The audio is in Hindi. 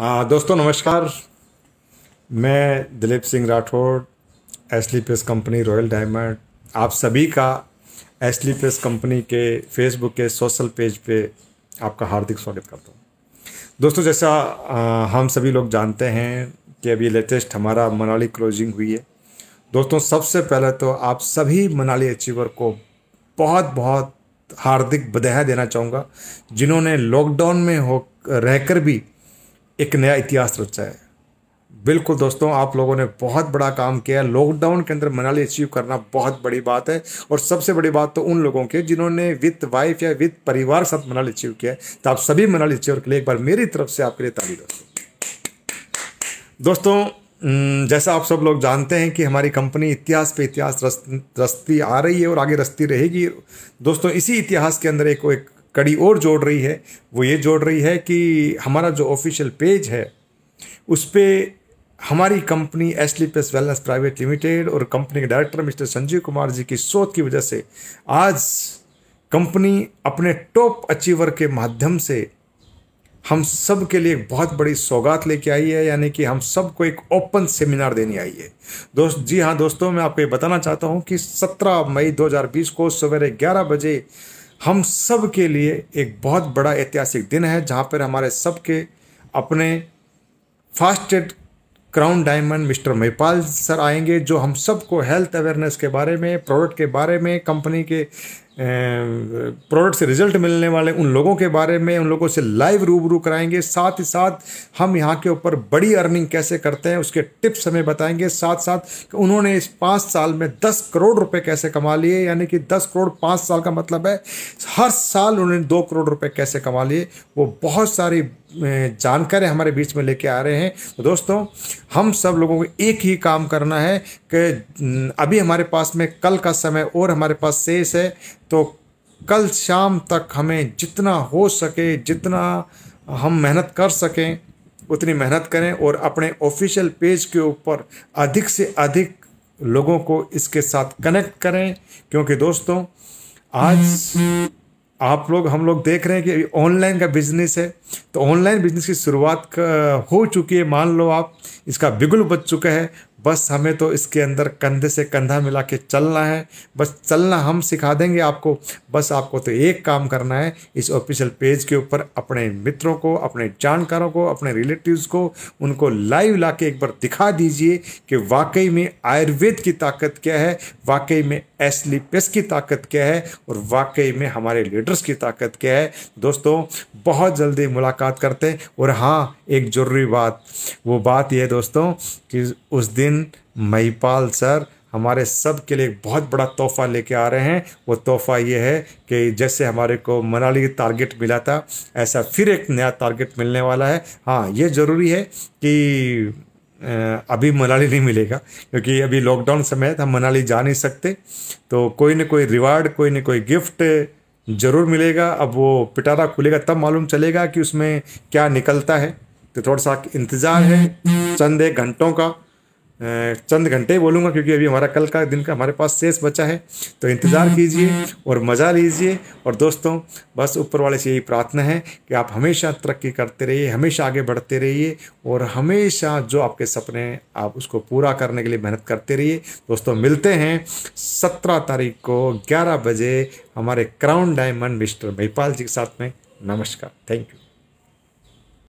आ, दोस्तों नमस्कार मैं दिलीप सिंह राठौर एसली पेस कंपनी रॉयल डायमंड आप सभी का एसली पेस कंपनी के फेसबुक के सोशल पेज पे आपका हार्दिक स्वागत करता हूँ दोस्तों जैसा आ, हम सभी लोग जानते हैं कि अभी लेटेस्ट हमारा मनाली क्लोजिंग हुई है दोस्तों सबसे पहले तो आप सभी मनाली अचीवर को बहुत बहुत हार्दिक बधाई देना चाहूँगा जिन्होंने लॉकडाउन में हो रहकर भी एक नया इतिहास रचा है बिल्कुल दोस्तों आप लोगों ने बहुत बड़ा काम किया है लॉकडाउन के अंदर मनाली अचीव करना बहुत बड़ी बात है और सबसे बड़ी बात तो उन लोगों के जिन्होंने विथ वाइफ या विथ परिवार के साथ मनाली अचीव किया है तो आप सभी मनाली अचीव के लिए एक बार मेरी तरफ से आपके लिए ताली दोस्तों दोस्तों जैसा आप सब लोग जानते हैं कि हमारी कंपनी इतिहास पे इतिहास रस, आ रही है और आगे रस्ती रहेगी दोस्तों इसी इतिहास के अंदर एक, एक कड़ी और जोड़ रही है वो ये जोड़ रही है कि हमारा जो ऑफिशियल पेज है उस पर हमारी company H D plus wellness private limited और कंपनी के डायरेक्टर मिस्टर संजीव कुमार जी की सोच की वजह से आज कंपनी अपने टॉप अचीवर के माध्यम से हम सब के लिए एक बहुत बड़ी सौगात लेके आई है यानी कि हम सबको एक ओपन सेमिनार देने आई है दोस्त जी हाँ दोस्तों मैं आपको ये बताना चाहता हूँ कि 17 मई 2020 को सवेरे 11 बजे हम सब के लिए एक बहुत बड़ा ऐतिहासिक दिन है जहाँ पर हमारे सबके अपने फास्टेड crown diamond mister Mahipal sir आएंगे जो हम सबको हेल्थ अवेयरनेस के बारे में प्रोडक्ट के बारे में कंपनी के प्रोडक्ट से रिजल्ट मिलने वाले उन लोगों के बारे में उन लोगों से लाइव रूबरू कराएंगे साथ ही साथ हम यहाँ के ऊपर बड़ी अर्निंग कैसे करते हैं उसके टिप्स हमें बताएंगे साथ साथ कि उन्होंने इस पाँच साल में दस करोड़ रुपए कैसे कमा लिए यानी कि दस करोड़ पाँच साल का मतलब है हर साल उन्होंने दो करोड़ रुपये कैसे कमा लिए वो बहुत सारी जानकारी हमारे बीच में लेके आ रहे हैं तो दोस्तों हम सब लोगों को एक ही काम करना है कि अभी हमारे पास में कल का समय और हमारे पास शेष है तो कल शाम तक हमें जितना हो सके जितना हम मेहनत कर सकें उतनी मेहनत करें और अपने ऑफिशियल पेज के ऊपर अधिक से अधिक लोगों को इसके साथ कनेक्ट करें क्योंकि दोस्तों आज आप लोग हम लोग देख रहे हैं कि ऑनलाइन का बिजनेस है तो ऑनलाइन बिजनेस की शुरुआत हो चुकी है मान लो आप इसका बिगुल बच चुका है बस हमें तो इसके अंदर कंधे से कंधा मिला के चलना है बस चलना हम सिखा देंगे आपको बस आपको तो एक काम करना है इस ऑफिशियल पेज के ऊपर अपने मित्रों को अपने जानकारों को अपने रिलेटिव्स को उनको लाइव ला के एक बार दिखा दीजिए कि वाकई में आयुर्वेद की ताकत क्या है वाकई में एसलीपेस की ताकत क्या है और वाकई में हमारे लीडर्स की ताकत क्या है दोस्तों बहुत जल्दी मुलाकात करते हैं और हाँ एक ज़रूरी बात वो बात यह दोस्तों कि उस दिन दिन महिपाल सर हमारे सब के लिए एक बहुत बड़ा तोहफा लेके आ रहे हैं वो तोहफा ये है कि जैसे हमारे को मनाली टारगेट मिला था ऐसा फिर एक नया टारगेट मिलने वाला है हाँ ये ज़रूरी है कि अभी मनाली नहीं मिलेगा क्योंकि अभी लॉकडाउन समय है हम मनाली जा नहीं सकते तो कोई ना कोई रिवार्ड कोई ना कोई गिफ्ट ज़रूर मिलेगा अब वो पिटारा खुलेगा तब मालूम चलेगा कि उसमें क्या निकलता है तो थोड़ा सा इंतज़ार है चंद एक घंटों का चंद घंटे बोलूँगा क्योंकि अभी हमारा कल का दिन का हमारे पास शेष बचा है तो इंतज़ार हम्म, कीजिए हम्म। और मज़ा लीजिए और दोस्तों बस ऊपर वाले से यही प्रार्थना है कि आप हमेशा तरक्की करते रहिए हमेशा आगे बढ़ते रहिए और हमेशा जो आपके सपने हैं आप उसको पूरा करने के लिए मेहनत करते रहिए दोस्तों मिलते हैं सत्रह तारीख को ग्यारह बजे हमारे crown diamond mister Mahipal ji के साथ में नमस्कार थैंक यू